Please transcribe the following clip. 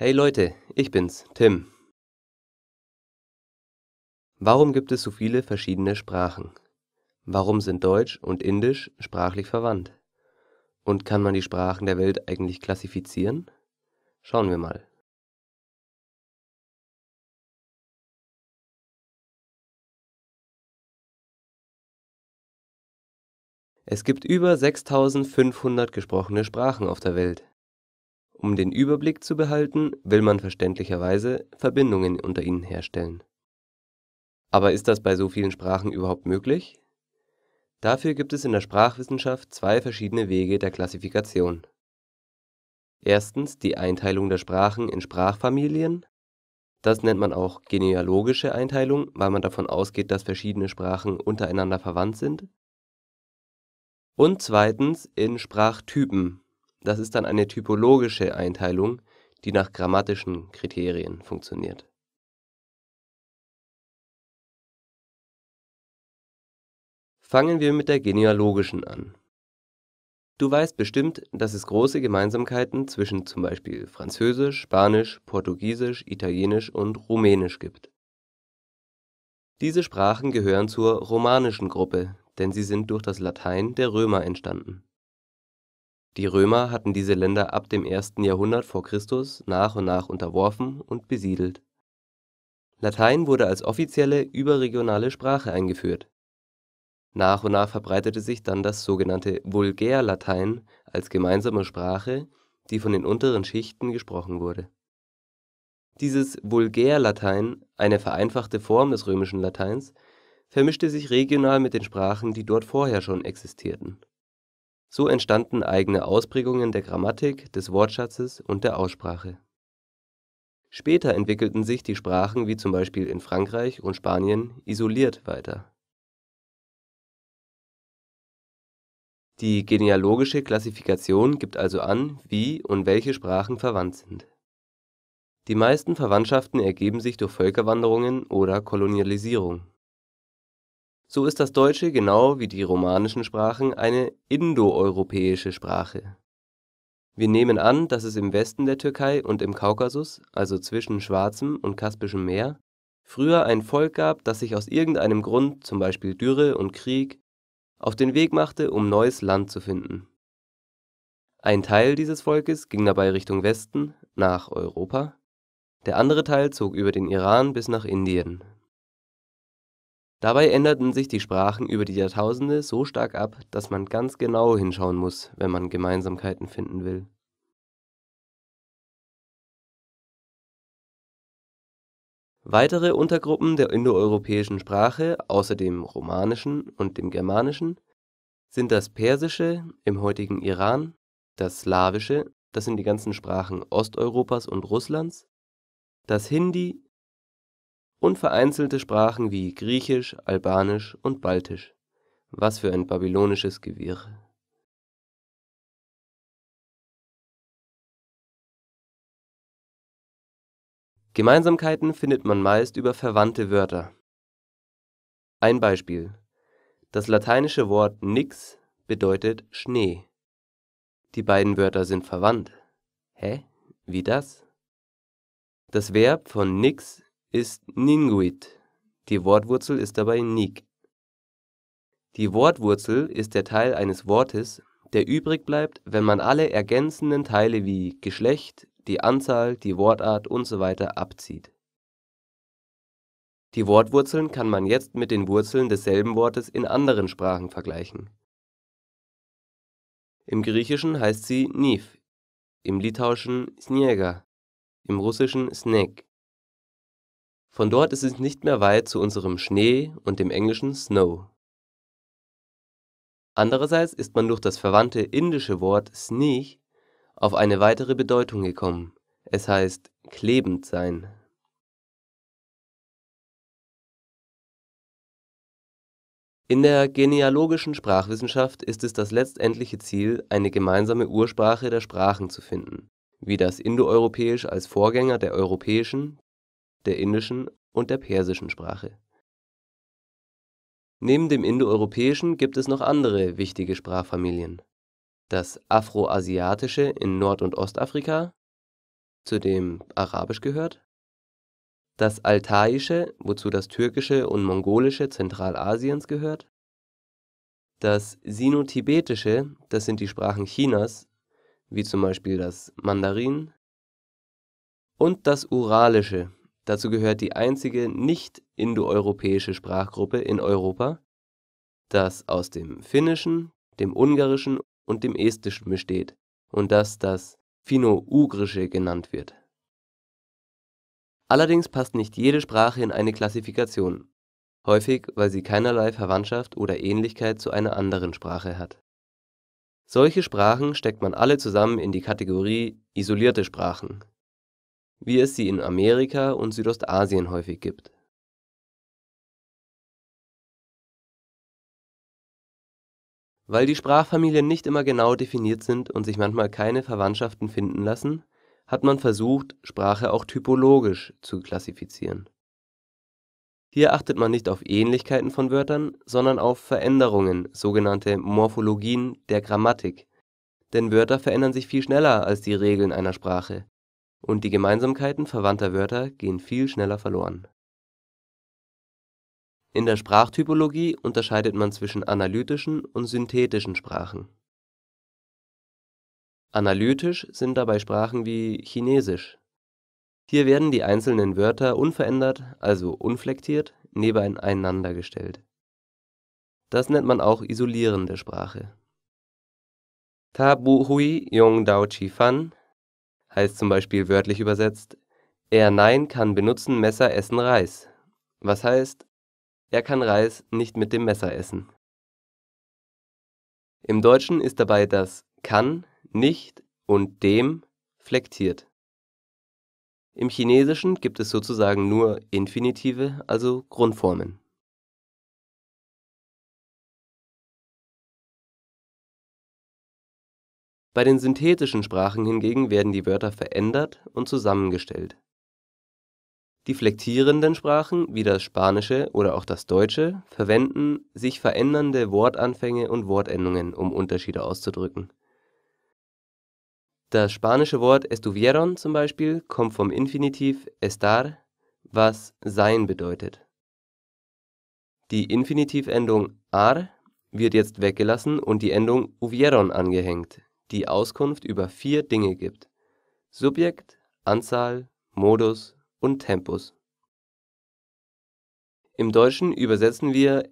Hey Leute, ich bin's, Tim. Warum gibt es so viele verschiedene Sprachen? Warum sind Deutsch und Indisch sprachlich verwandt? Und kann man die Sprachen der Welt eigentlich klassifizieren? Schauen wir mal. Es gibt über 6500 gesprochene Sprachen auf der Welt. Um den Überblick zu behalten, will man verständlicherweise Verbindungen unter ihnen herstellen. Aber ist das bei so vielen Sprachen überhaupt möglich? Dafür gibt es in der Sprachwissenschaft zwei verschiedene Wege der Klassifikation. Erstens die Einteilung der Sprachen in Sprachfamilien. Das nennt man auch genealogische Einteilung, weil man davon ausgeht, dass verschiedene Sprachen untereinander verwandt sind. Und zweitens in Sprachtypen, das ist dann eine typologische Einteilung, die nach grammatischen Kriterien funktioniert. Fangen wir mit der genealogischen an. Du weißt bestimmt, dass es große Gemeinsamkeiten zwischen zum Beispiel Französisch, Spanisch, Portugiesisch, Italienisch und Rumänisch gibt. Diese Sprachen gehören zur romanischen Gruppe, denn sie sind durch das Latein der Römer entstanden. Die Römer hatten diese Länder ab dem 1. Jahrhundert vor Christus nach und nach unterworfen und besiedelt. Latein wurde als offizielle überregionale Sprache eingeführt. Nach und nach verbreitete sich dann das sogenannte Vulgärlatein als gemeinsame Sprache, die von den unteren Schichten gesprochen wurde. Dieses Vulgärlatein, eine vereinfachte Form des römischen Lateins, vermischte sich regional mit den Sprachen, die dort vorher schon existierten so entstanden eigene Ausprägungen der Grammatik, des Wortschatzes und der Aussprache. Später entwickelten sich die Sprachen wie zum Beispiel in Frankreich und Spanien isoliert weiter. Die genealogische Klassifikation gibt also an, wie und welche Sprachen verwandt sind. Die meisten Verwandtschaften ergeben sich durch Völkerwanderungen oder Kolonialisierung so ist das Deutsche genau wie die romanischen Sprachen eine indoeuropäische Sprache. Wir nehmen an, dass es im Westen der Türkei und im Kaukasus, also zwischen Schwarzem und Kaspischem Meer, früher ein Volk gab, das sich aus irgendeinem Grund, zum Beispiel Dürre und Krieg, auf den Weg machte, um neues Land zu finden. Ein Teil dieses Volkes ging dabei Richtung Westen, nach Europa, der andere Teil zog über den Iran bis nach Indien, Dabei änderten sich die Sprachen über die Jahrtausende so stark ab, dass man ganz genau hinschauen muss, wenn man Gemeinsamkeiten finden will Weitere Untergruppen der indoeuropäischen Sprache außer dem Romanischen und dem Germanischen sind das Persische im heutigen Iran, das Slawische (das sind die ganzen Sprachen Osteuropas und Russlands), das Hindi und vereinzelte Sprachen wie Griechisch, Albanisch und Baltisch. Was für ein babylonisches Gewirr. Gemeinsamkeiten findet man meist über verwandte Wörter. Ein Beispiel. Das lateinische Wort nix bedeutet Schnee. Die beiden Wörter sind verwandt. Hä? Wie das? Das Verb von nix ist Ninguit. Die Wortwurzel ist dabei Nik. Die Wortwurzel ist der Teil eines Wortes, der übrig bleibt, wenn man alle ergänzenden Teile wie Geschlecht, die Anzahl, die Wortart usw. So abzieht. Die Wortwurzeln kann man jetzt mit den Wurzeln desselben Wortes in anderen Sprachen vergleichen. Im Griechischen heißt sie Niv, im Litauischen Sniega, im Russischen Sneg. Von dort ist es nicht mehr weit zu unserem Schnee und dem englischen snow. Andererseits ist man durch das verwandte indische Wort sneak auf eine weitere Bedeutung gekommen, es heißt klebend sein. In der genealogischen Sprachwissenschaft ist es das letztendliche Ziel, eine gemeinsame Ursprache der Sprachen zu finden, wie das Indoeuropäisch als Vorgänger der europäischen der indischen und der persischen Sprache. Neben dem Indoeuropäischen gibt es noch andere wichtige Sprachfamilien: das Afroasiatische in Nord und Ostafrika, zu dem Arabisch gehört, das Altaische, wozu das Türkische und Mongolische Zentralasiens gehört, das Sinotibetische, das sind die Sprachen Chinas, wie zum Beispiel das Mandarin, und das Uralische Dazu gehört die einzige nicht-indoeuropäische Sprachgruppe in Europa, das aus dem Finnischen, dem Ungarischen und dem Estischen besteht und das das Finno-Ugrische genannt wird. Allerdings passt nicht jede Sprache in eine Klassifikation, häufig weil sie keinerlei Verwandtschaft oder Ähnlichkeit zu einer anderen Sprache hat. Solche Sprachen steckt man alle zusammen in die Kategorie isolierte Sprachen wie es sie in Amerika und Südostasien häufig gibt Weil die Sprachfamilien nicht immer genau definiert sind und sich manchmal keine Verwandtschaften finden lassen, hat man versucht, Sprache auch typologisch zu klassifizieren. Hier achtet man nicht auf Ähnlichkeiten von Wörtern, sondern auf Veränderungen, sogenannte Morphologien der Grammatik, denn Wörter verändern sich viel schneller als die Regeln einer Sprache und die Gemeinsamkeiten verwandter Wörter gehen viel schneller verloren. In der Sprachtypologie unterscheidet man zwischen analytischen und synthetischen Sprachen. Analytisch sind dabei Sprachen wie Chinesisch. Hier werden die einzelnen Wörter unverändert, also unflektiert, nebeneinander gestellt. Das nennt man auch isolierende Sprache. Ta bu hui yong dao chi fan heißt zum Beispiel wörtlich übersetzt, er nein kann benutzen Messer essen Reis, was heißt, er kann Reis nicht mit dem Messer essen. Im Deutschen ist dabei das kann, nicht und dem flektiert. Im Chinesischen gibt es sozusagen nur Infinitive, also Grundformen. Bei den synthetischen Sprachen hingegen werden die Wörter verändert und zusammengestellt. Die flektierenden Sprachen, wie das Spanische oder auch das Deutsche, verwenden sich verändernde Wortanfänge und Wortendungen, um Unterschiede auszudrücken. Das spanische Wort estuvieron zum Beispiel kommt vom Infinitiv estar, was sein bedeutet. Die Infinitivendung ar wird jetzt weggelassen und die Endung hubieron angehängt die Auskunft über vier Dinge gibt: Subjekt, Anzahl, Modus und Tempus. Im Deutschen übersetzen wir